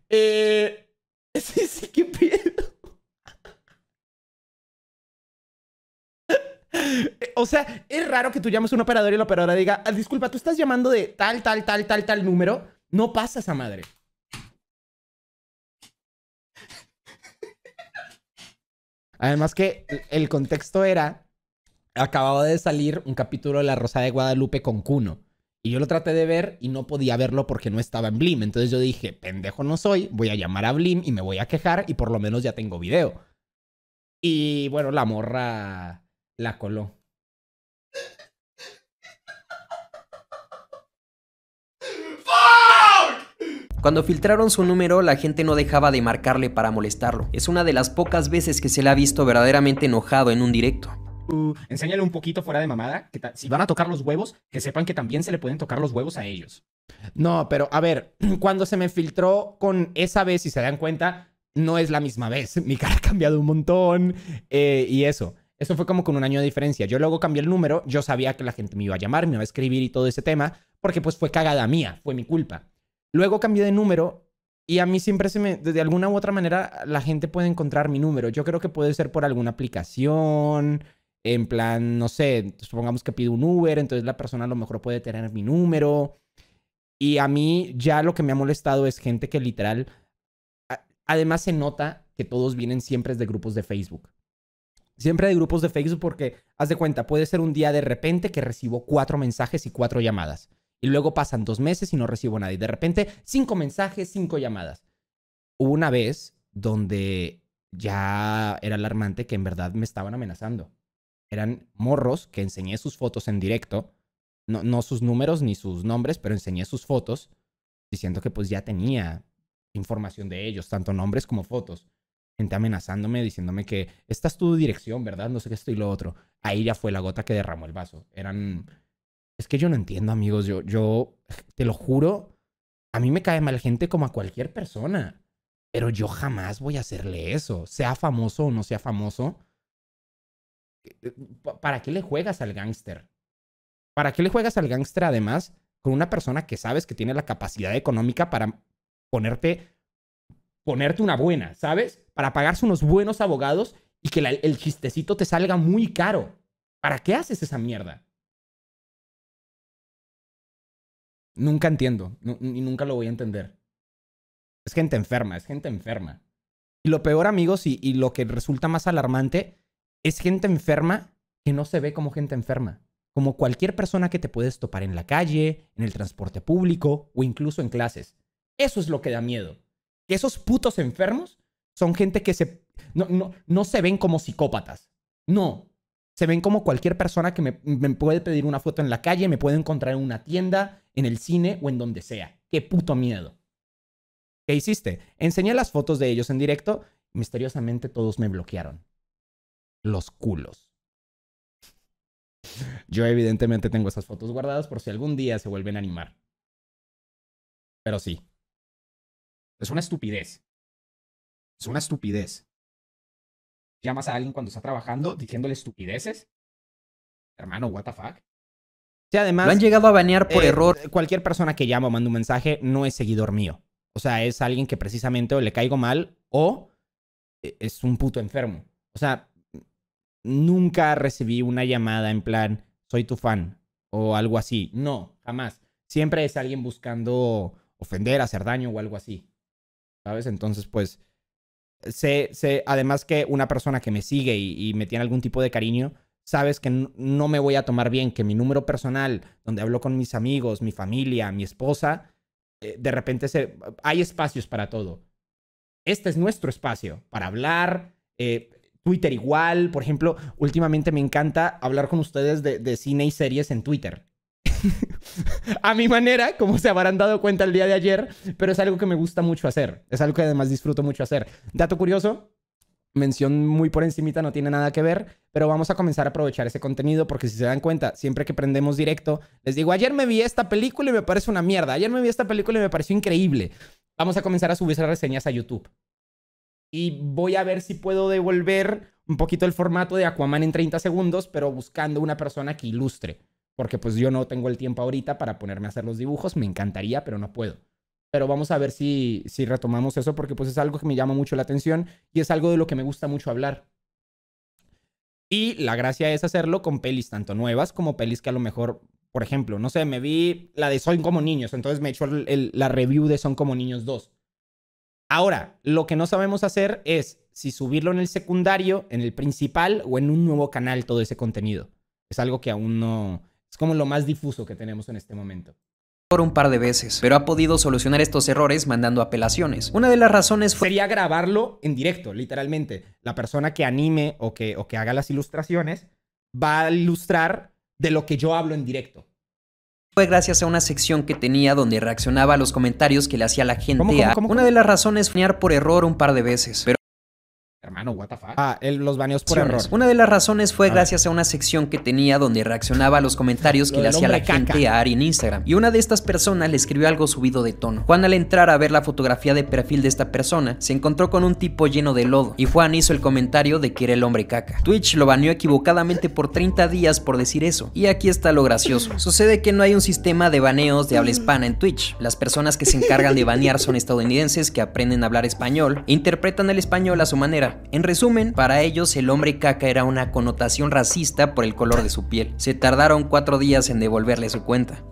eh, sí, sí, ¿qué pedo O sea, es raro que tú llames a un operador y la operadora diga, ah, disculpa, tú estás llamando de tal, tal, tal, tal, tal número. No pasa esa madre. Además que el contexto era, acababa de salir un capítulo de La Rosa de Guadalupe con Cuno. Y yo lo traté de ver y no podía verlo porque no estaba en Blim. Entonces yo dije, pendejo no soy, voy a llamar a Blim y me voy a quejar y por lo menos ya tengo video. Y bueno, la morra la coló. Cuando filtraron su número, la gente no dejaba de marcarle para molestarlo. Es una de las pocas veces que se le ha visto verdaderamente enojado en un directo. Uh, enséñale un poquito fuera de mamada, que si van a tocar los huevos, que sepan que también se le pueden tocar los huevos a ellos. No, pero a ver, cuando se me filtró con esa vez, si se dan cuenta, no es la misma vez. Mi cara ha cambiado un montón eh, y eso. Eso fue como con un año de diferencia. Yo luego cambié el número, yo sabía que la gente me iba a llamar, me iba a escribir y todo ese tema, porque pues fue cagada mía, fue mi culpa. Luego cambié de número y a mí siempre se me, de alguna u otra manera, la gente puede encontrar mi número. Yo creo que puede ser por alguna aplicación, en plan, no sé, supongamos que pido un Uber, entonces la persona a lo mejor puede tener mi número. Y a mí ya lo que me ha molestado es gente que literal, además se nota que todos vienen siempre de grupos de Facebook. Siempre de grupos de Facebook porque, haz de cuenta, puede ser un día de repente que recibo cuatro mensajes y cuatro llamadas. Y luego pasan dos meses y no recibo nada. nadie. De repente, cinco mensajes, cinco llamadas. Hubo una vez donde ya era alarmante que en verdad me estaban amenazando. Eran morros que enseñé sus fotos en directo, no, no sus números ni sus nombres, pero enseñé sus fotos diciendo que pues ya tenía información de ellos, tanto nombres como fotos. Gente amenazándome, diciéndome que esta es tu dirección, ¿verdad? No sé qué esto y lo otro. Ahí ya fue la gota que derramó el vaso. Eran es que yo no entiendo, amigos. Yo, yo, te lo juro, a mí me cae mal gente como a cualquier persona. Pero yo jamás voy a hacerle eso. Sea famoso o no sea famoso. Eh, ¿Para qué le juegas al gángster? ¿Para qué le juegas al gángster además con una persona que sabes que tiene la capacidad económica para ponerte, ponerte una buena, ¿sabes? Para pagarse unos buenos abogados y que el chistecito te salga muy caro. ¿Para qué haces esa mierda? Nunca entiendo y nunca lo voy a entender. Es gente enferma, es gente enferma. Y lo peor, amigos, y, lo que resulta más alarmante, es gente enferma que no se ve como gente enferma. Como cualquier persona que te puedes topar en la calle, en el transporte público o incluso en clases. Eso es lo que da miedo. esos putos enfermos son gente que se, no, se ven como psicópatas. No. Se ven como cualquier persona que me, me puede pedir una foto en la calle, me puede encontrar en una tienda, en el cine o en donde sea. Qué puto miedo. ¿Qué hiciste? Enseñé las fotos de ellos en directo. misteriosamente todos me bloquearon. Los culos. Yo evidentemente tengo esas fotos guardadas por si algún día se vuelven a animar. Pero sí. Es una estupidez. Es una estupidez. ¿Llamas a alguien cuando está trabajando diciéndole estupideces? Hermano, what the fuck? Sí, además. han llegado a banear por eh, error. Cualquier persona que llama o manda un mensaje no es seguidor mío. O sea, es alguien que precisamente o le caigo mal o eh, es un puto enfermo. O sea, nunca recibí una llamada en plan, soy tu fan o algo así. No, jamás. Siempre es alguien buscando ofender, hacer daño o algo así. ¿Sabes? Entonces, pues, sé, sé, además que una persona que me sigue y me tiene algún tipo de cariño, sabes que no me voy a tomar bien, que mi número personal, donde hablo con mis amigos, mi familia, mi esposa, eh, de repente se, hay espacios para todo. Este es nuestro espacio para hablar, eh, Twitter igual, por ejemplo, últimamente me encanta hablar con ustedes de cine y series en Twitter. a mi manera, como se habrán dado cuenta el día de ayer, pero es algo que me gusta mucho hacer, es algo que además disfruto mucho hacer. Dato curioso, mención muy por encimita, no tiene nada que ver, pero vamos a comenzar a aprovechar ese contenido porque si se dan cuenta, siempre que prendemos directo, les digo, ayer me vi esta película y me parece una mierda, ayer me vi esta película y me pareció increíble. Vamos a comenzar a subir esas reseñas a YouTube. Y voy a ver si puedo devolver un poquito el formato de Aquaman en 30 segundos, pero buscando una persona que ilustre, porque pues yo no tengo el tiempo ahorita para ponerme a hacer los dibujos, me encantaría, pero no puedo. Pero vamos a ver si, si retomamos eso porque pues es algo que me llama mucho la atención y es algo de lo que me gusta mucho hablar. Y la gracia es hacerlo con pelis tanto nuevas como pelis que a lo mejor, por ejemplo, no sé, me vi la de Son como niños, entonces me he hecho la review de Son como niños 2. Ahora, lo que no sabemos hacer es si subirlo en el secundario, en el principal o en un nuevo canal todo ese contenido. Es algo que aún no... Es como lo más difuso que tenemos en este momento un par de veces, pero ha podido solucionar estos errores mandando apelaciones. Una de las razones fue... Sería grabarlo en directo, literalmente. La persona que anime o que, o que haga las ilustraciones va a ilustrar de lo que yo hablo en directo. Fue gracias a una sección que tenía donde reaccionaba a los comentarios que le hacía la gente Una de las razones fue por error un par de veces, Hermano, what the fuck? Ah, los baneos por error. Una de las razones fue ah. gracias a una sección que tenía donde reaccionaba a los comentarios que le hacía la gente a Ari en Instagram. Y una de estas personas le escribió algo subido de tono. Juan al entrar a ver la fotografía de perfil de esta persona, se encontró con un tipo lleno de lodo. Y Juan hizo el comentario de que era el hombre caca. Twitch lo baneó equivocadamente por 30 días por decir eso. Y aquí está lo gracioso. Sucede que no hay un sistema de baneos de habla mm. hispana en Twitch. Las personas que se encargan de banear son estadounidenses que aprenden a hablar español e interpretan el español a su manera en resumen, para ellos el hombre caca era una connotación racista por el color de su piel. Se tardaron cuatro días en devolverle su cuenta.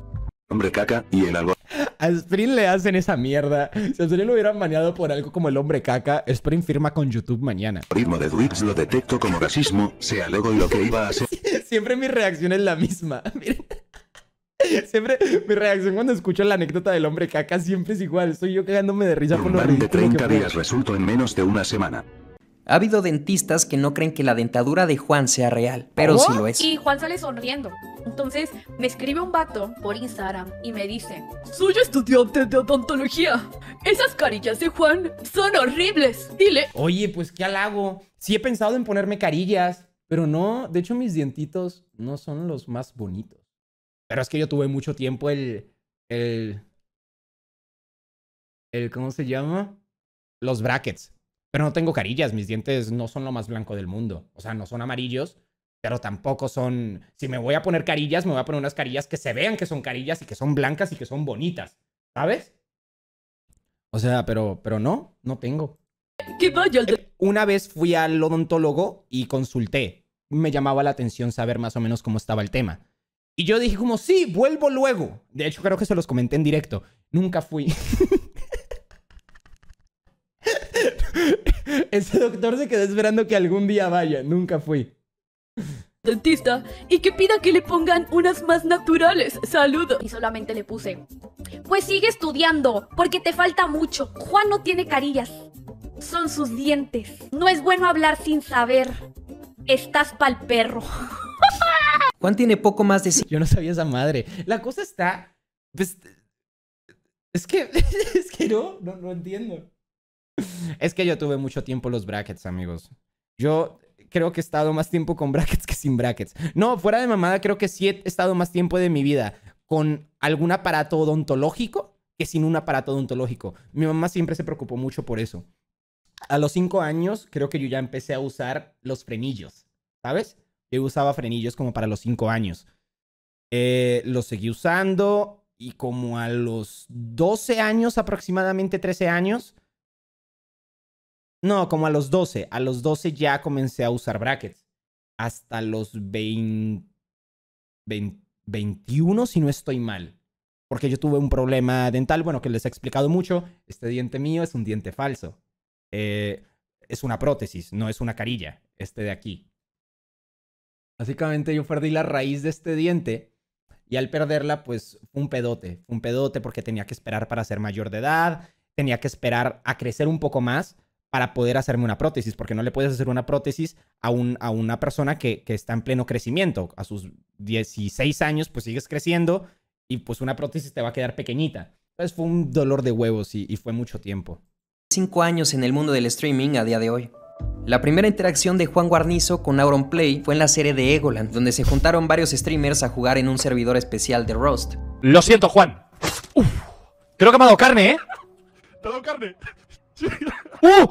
Hombre caca y el algo. A Spring le hacen esa mierda. Si a Spring lo hubieran maneado por algo como el hombre caca, Spring firma con YouTube mañana. Ritmo de lo detecto como racismo, sea luego lo que iba a hacer. Siempre mi reacción es la misma. Siempre mi reacción cuando escucho la anécdota del hombre caca siempre es igual. Estoy yo cagándome de risa por lo que días en menos de una semana. Ha habido dentistas que no creen que la dentadura de Juan sea real, pero sí lo oh, es. Y Juan sale sonriendo. Entonces me escribe un vato por Instagram y me dice: Soy estudiante de odontología. Esas carillas de Juan son horribles. Dile. Oye, pues qué hago? Sí he pensado en ponerme carillas, pero no. De hecho, mis dientitos no son los más bonitos. Pero es que yo tuve mucho tiempo el. el. el ¿Cómo se llama? Los brackets pero no tengo carillas, mis dientes no son lo más blanco del mundo, o sea, no son amarillos, pero tampoco son, si me voy a poner carillas, me voy a poner unas carillas que se vean que son carillas y que son blancas y que son bonitas, ¿sabes? O sea, pero, pero no, no tengo. Una vez fui al odontólogo y consulté. Me llamaba la atención saber más o menos cómo estaba el tema. Y yo dije como, sí, vuelvo luego. De hecho, creo que se los comenté en directo. Nunca fui. Ese doctor se quedó esperando que algún día vaya. Nunca fui. Dentista y que pida que le pongan unas más naturales. Saludo. Y solamente le puse: Pues sigue estudiando, porque te falta mucho. Juan no tiene carillas. Son sus dientes. No es bueno hablar sin saber. Estás pa'l perro. Juan tiene poco más de sí. Yo no sabía esa madre. La cosa está. Pues, es que. Es que no, no entiendo es que yo tuve mucho tiempo los brackets, amigos. Yo creo que he estado más tiempo con brackets que sin brackets. No, fuera de mamada, creo que sí he estado más tiempo de mi vida con algún aparato odontológico que sin un aparato odontológico. Mi mamá siempre se preocupó mucho por eso. A los cinco años, creo que yo ya empecé a usar los frenillos, ¿sabes? Yo usaba frenillos como para los cinco años. Eh, los seguí usando y como a los doce años, aproximadamente trece años, no, como a los 12. A los 12 ya comencé a usar brackets. Hasta los 20, 21, si no estoy mal. Porque yo tuve un problema dental, bueno, que les he explicado mucho. Este diente mío es un diente falso. Eh, es una prótesis, no es una carilla, este de aquí. Básicamente yo perdí la raíz de este diente y al perderla, pues un pedote, un pedote porque tenía que esperar para ser mayor de edad, tenía que esperar a crecer un poco más para poder hacerme una prótesis, porque no le puedes hacer una prótesis a, un, a una persona que, que está en pleno crecimiento. A sus 16 años, pues sigues creciendo y pues una prótesis te va a quedar pequeñita. Entonces fue un dolor de huevos y, fue mucho tiempo. Cinco años en el mundo del streaming a día de hoy. La primera interacción de Juan Guarnizo con Auron Play fue en la serie de Egoland, donde se juntaron varios streamers a jugar en un servidor especial de Rust. Lo siento, Juan. creo que me ha dado carne, ¿eh? Te ha dado carne. ¡Uh!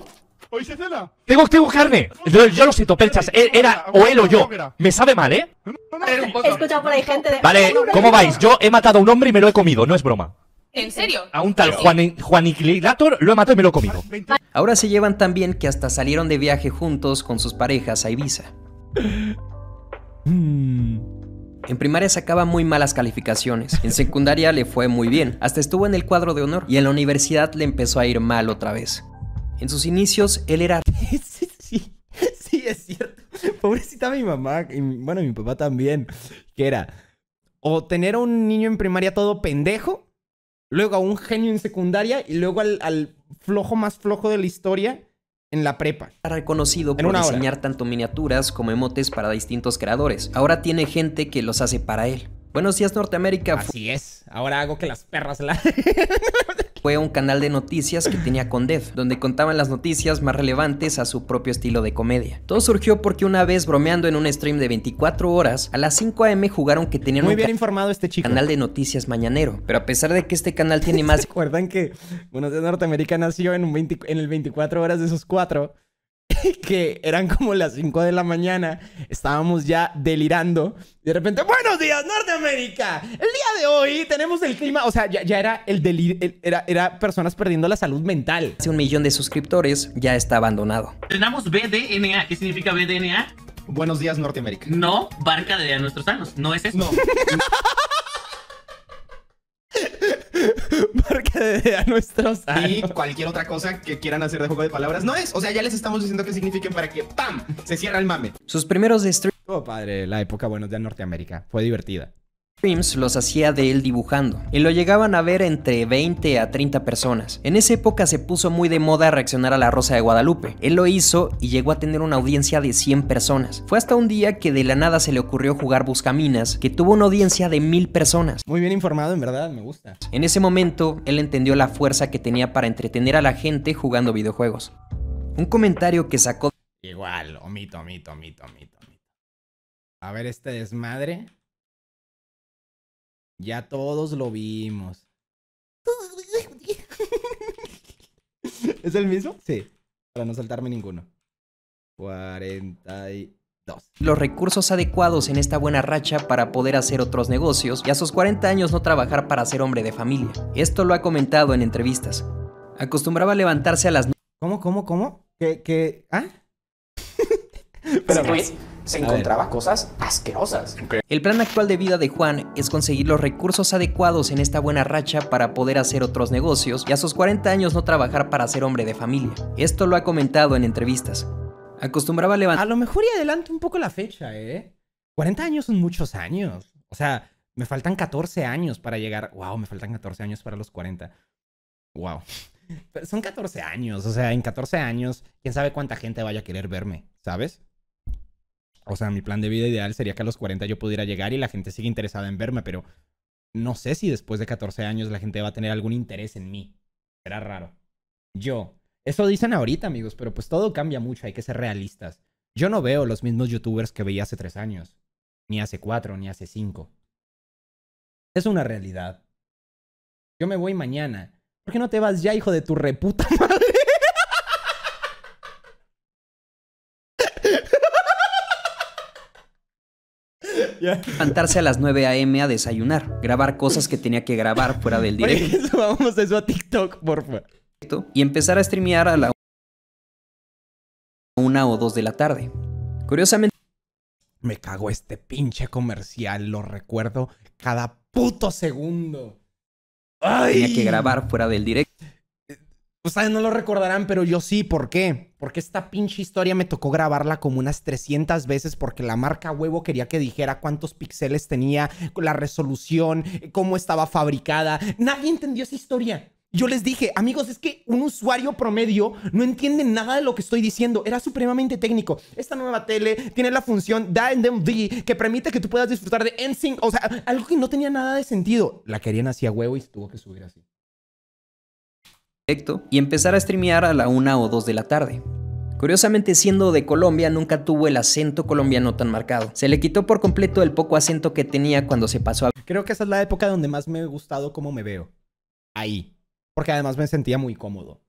¿Oíste cena? Tengo, carne. Yo, lo siento, pelchas, e-, Era o él o yo. Me sabe mal, ¿eh? escuchado por ahí gente de. Vale, ¿cómo vais? Yo he matado a un hombre y me lo he comido, no es broma. ¿En serio? A un tal Juan, lo he matado y me lo he comido. Ahora se llevan tan bien que hasta salieron de viaje juntos con sus parejas a Ibiza. Mmm. En primaria sacaba muy malas calificaciones, en secundaria le fue muy bien, hasta estuvo en el cuadro de honor y en la universidad le empezó a ir mal otra vez. En sus inicios él era... Sí, sí, sí, es cierto. Pobrecita mi mamá, y bueno, mi papá también, que era o tener a un niño en primaria todo pendejo, luego a un genio en secundaria y luego al flojo más flojo de la historia en la prepa. Reconocido por diseñar tanto miniaturas como emotes para distintos creadores. Ahora tiene gente que los hace para él. bueno si es Norteamérica. Así es. Ahora hago que las perras la. fue un canal de noticias que tenía con Dev, donde contaban las noticias más relevantes a su propio estilo de comedia. Todo surgió porque una vez bromeando en un stream de 24 horas, a las 5 am jugaron que tenían Muy un bien informado este canal de noticias mañanero, pero a pesar de que este canal tiene más... ¿Se acuerdan que Buenos de Norteamérica nació en, en el 24 horas de esos cuatro? que eran como las 5 de la mañana, estábamos ya delirando. de repente, buenos días, Norteamérica. El día de hoy tenemos el clima, o sea, ya, era el delirio, era, personas perdiendo la salud mental. Hace un millón de suscriptores ya está abandonado. Tenemos BDNA, ¿qué significa BDNA? Buenos días, Norteamérica. No, barca de nuestros sanos, no es eso. No. Porque a nuestros Y cualquier otra cosa que quieran hacer de juego de palabras no es. O sea, ya les estamos diciendo qué significa para que ¡pam! se cierra el mame. Sus primeros streams. Oh, padre, la época buenos de Norteamérica. Fue divertida streams los hacía de él dibujando y lo llegaban a ver entre 20 a 30 personas. En esa época se puso muy de moda reaccionar a La Rosa de Guadalupe. Él lo hizo y llegó a tener una audiencia de 100 personas. Fue hasta un día que de la nada se le ocurrió jugar Buscaminas, que tuvo una audiencia de 1000 personas. Muy bien informado, en verdad, me gusta. En ese momento, él entendió la fuerza que tenía para entretener a la gente jugando videojuegos. Un comentario que sacó... Igual, omito, omito, omito, omito. omito. A ver este desmadre. Ya todos lo vimos. ¿Es el mismo? Sí. Para no saltarme ninguno. 42. Los recursos adecuados en esta buena racha para poder hacer otros negocios y a sus 40 años no trabajar para ser hombre de familia. Esto lo ha comentado en entrevistas. Acostumbraba a levantarse a las... ¿Cómo, cómo, cómo? ¿Qué, qué? ¿Ah? Pero, ¿Sí, pues se encontraba cosas asquerosas. El plan actual de vida de Juan es conseguir los recursos adecuados en esta buena racha para poder hacer otros negocios y a sus 40 años no trabajar para ser hombre de familia. Esto lo ha comentado en entrevistas. Acostumbraba a levantar... A lo mejor y adelante un poco la fecha, ¿eh? 40 años son muchos años. O sea, me faltan 14 años para llegar... ¡Wow! Me faltan 14 años para los 40. ¡Wow! son 14 años, o sea, en 14 años, quién sabe cuánta gente vaya a querer verme, ¿sabes? O sea, mi plan de vida ideal sería que a los 40 yo pudiera llegar y la gente siga interesada en verme, pero no sé si después de 14 años la gente va a tener algún interés en mí. Será raro. Yo. Eso dicen ahorita, amigos, pero pues todo cambia mucho, hay que ser realistas. Yo no veo los mismos youtubers que veía hace 3 años, ni hace 4, ni hace 5. Es una realidad. Yo me voy mañana. ¿Por qué no te vas ya, hijo de tu reputa madre? Levantarse a las 9 a.m. a desayunar, grabar cosas que tenía que grabar fuera del directo. Vamos a eso a TikTok, porfa. Y empezar a streamear a la una o dos de la tarde. Curiosamente. Me cago este pinche comercial, lo recuerdo cada puto segundo. Tenía que grabar fuera del directo. Ustedes no lo recordarán, pero yo sí. ¿Por qué? Porque esta pinche historia me tocó grabarla como unas 300 veces porque la marca huevo quería que dijera cuántos píxeles tenía, la resolución, cómo estaba fabricada. Nadie entendió esa historia. Yo les dije, amigos, es que un usuario promedio no entiende nada de lo que estoy diciendo. Era supremamente técnico. Esta nueva tele tiene la función D que permite que tú puedas disfrutar de NSYNC. O sea, algo que no tenía nada de sentido. La querían así a huevo y se tuvo que subir así y empezar a streamear a la 1 o 2 de la tarde. Curiosamente, siendo de Colombia, nunca tuvo el acento colombiano tan marcado. Se le quitó por completo el poco acento que tenía cuando se pasó a... Creo que esa es la época donde más me ha gustado cómo me veo. Ahí. Porque además me sentía muy cómodo.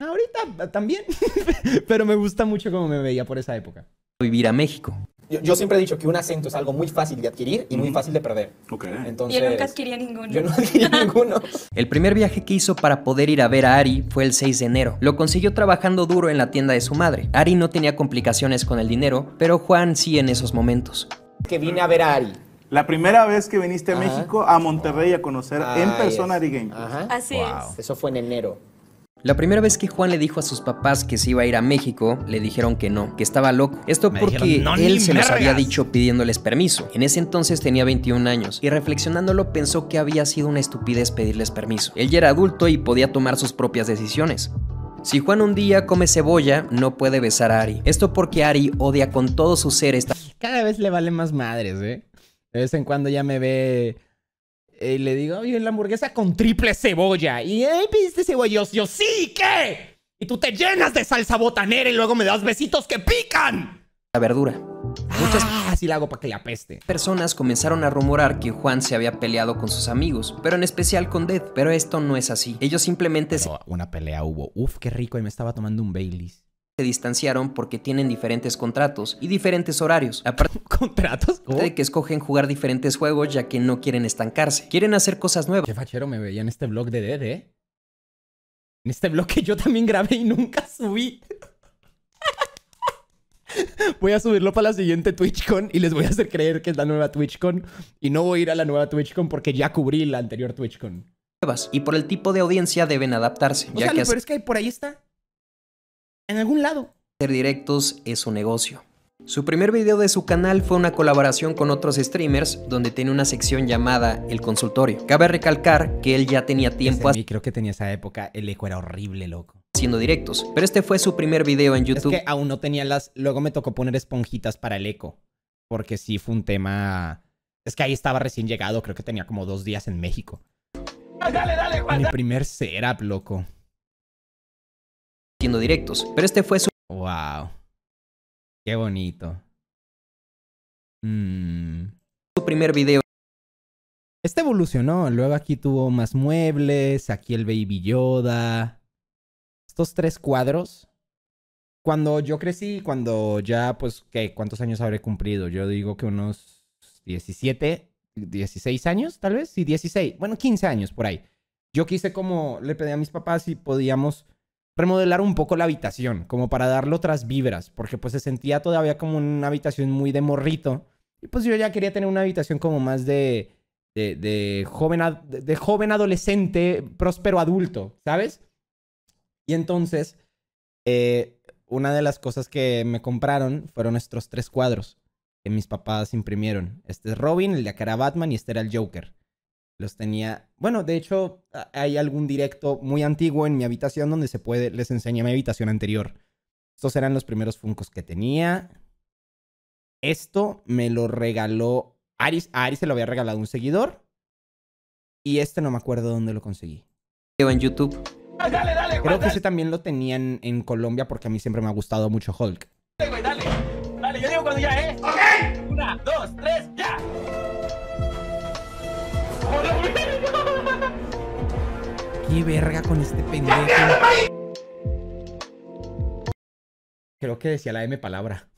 Ahorita también, pero me gusta mucho cómo me veía por esa época. Vivir a México. Yo, siempre he dicho que un acento es algo muy fácil de adquirir y muy fácil de perder. Okay. Entonces, yo nunca adquiría ninguno. Yo no adquirí ninguno. El primer viaje que hizo para poder ir a ver a Ari fue el 6 de enero. Lo consiguió trabajando duro en la tienda de su madre. Ari no tenía complicaciones con el dinero, pero Juan sí en esos momentos. Que vine a ver a Ari. La primera vez que viniste a México, a Monterrey, a conocer en persona a Ari Así es. Eso fue en enero. La primera vez que Juan le dijo a sus papás que se iba a ir a México, le dijeron que no, que estaba loco. Esto porque él se los había dicho pidiéndoles permiso. En ese entonces tenía 21 años y reflexionándolo pensó que había sido una estupidez pedirles permiso. Él ya era adulto y podía tomar sus propias decisiones. Si Juan un día come cebolla, no puede besar a Ari. Esto porque Ari odia con todo su ser esta... Cada vez le vale más madres, ¿eh? De vez en cuando ya me ve y eh, le digo, oye, la hamburguesa con triple cebolla. Y, ¿viste pediste cebollos. Yo, sí, ¿qué? Y tú te llenas de salsa botanera y luego me das besitos que pican. La verdura. Muchas ah, así la hago para que le peste Personas comenzaron a rumorar que Juan se había peleado con sus amigos, pero en especial con Death. Pero esto no es así. Ellos simplemente Una pelea hubo. Uf, qué rico. Y me estaba tomando un Baileys distanciaron porque tienen diferentes contratos y diferentes horarios. Aparte ¿Contratos? de que escogen jugar diferentes juegos ya que no quieren estancarse. Quieren hacer cosas nuevas. Qué fachero me veía en este blog de DD. ¿eh? En este blog que yo también grabé y nunca subí. Voy a subirlo para la siguiente TwitchCon y les voy a hacer creer que es la nueva TwitchCon. Y no voy a ir a la nueva TwitchCon porque ya cubrí la anterior TwitchCon. Y por el tipo de audiencia deben adaptarse. ya que es que por ahí está en algún lado. Ser directos es su negocio. Su primer video de su canal fue una colaboración con otros streamers donde tiene una sección llamada El Consultorio. Cabe recalcar que él ya tenía tiempo... Y creo que tenía esa época, el eco era horrible, loco siendo directos. Pero este fue su primer video en YouTube. Es que aún no tenía las. Luego me tocó poner esponjitas para el eco. Porque sí fue un tema. Es que ahí estaba recién llegado, creo que tenía como dos días en México. Mi primer setup, loco directos. Pero este fue su... ¡Wow! ¡Qué bonito! Su mm. primer video. Este evolucionó. Luego aquí tuvo más muebles, aquí el Baby Yoda. Estos tres cuadros. Cuando yo crecí, cuando ya, pues, ¿qué? ¿Cuántos años habré cumplido? Yo digo que unos 17, 16 años, tal vez. Sí, 16. Bueno, 15 años por ahí. Yo quise como, le pedí a mis papás si podíamos remodelar un poco la habitación, como para darle otras vibras, porque pues se sentía todavía como una habitación muy de morrito. Y pues yo ya quería tener una habitación como más de, de, joven, de, joven adolescente, próspero adulto, ¿sabes? Y entonces, eh, una de las cosas que me compraron fueron estos tres cuadros que mis papás imprimieron. Este es Robin, el de acá Batman y este era el Joker. Los tenía. Bueno, de hecho, hay algún directo muy antiguo en mi habitación donde se puede. Les enseñé mi habitación anterior. Estos eran los primeros Funcos que tenía. Esto me lo regaló Aris. A Aris se lo había regalado un seguidor. Y este no me acuerdo dónde lo conseguí. En YouTube. Ah, Creo que ese también lo tenían en Colombia porque a mí siempre me ha gustado mucho Hulk. Dale, dale. yo digo cuando ya, ¿eh? Una, dos, tres, qué verga con este pendejo. Creo que decía la M palabra.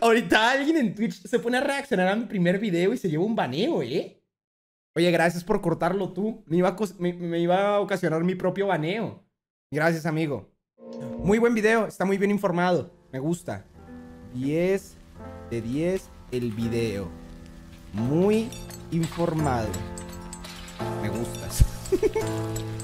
ahorita alguien en Twitch se pone a reaccionar a mi primer video y se lleva un baneo, ¿eh? Oye, gracias por cortarlo tú. me iba a ocasionar mi propio baneo. Gracias, amigo. Muy buen video, está muy bien informado. Me gusta. 10 de 10 el video. Muy informado. Me gustas.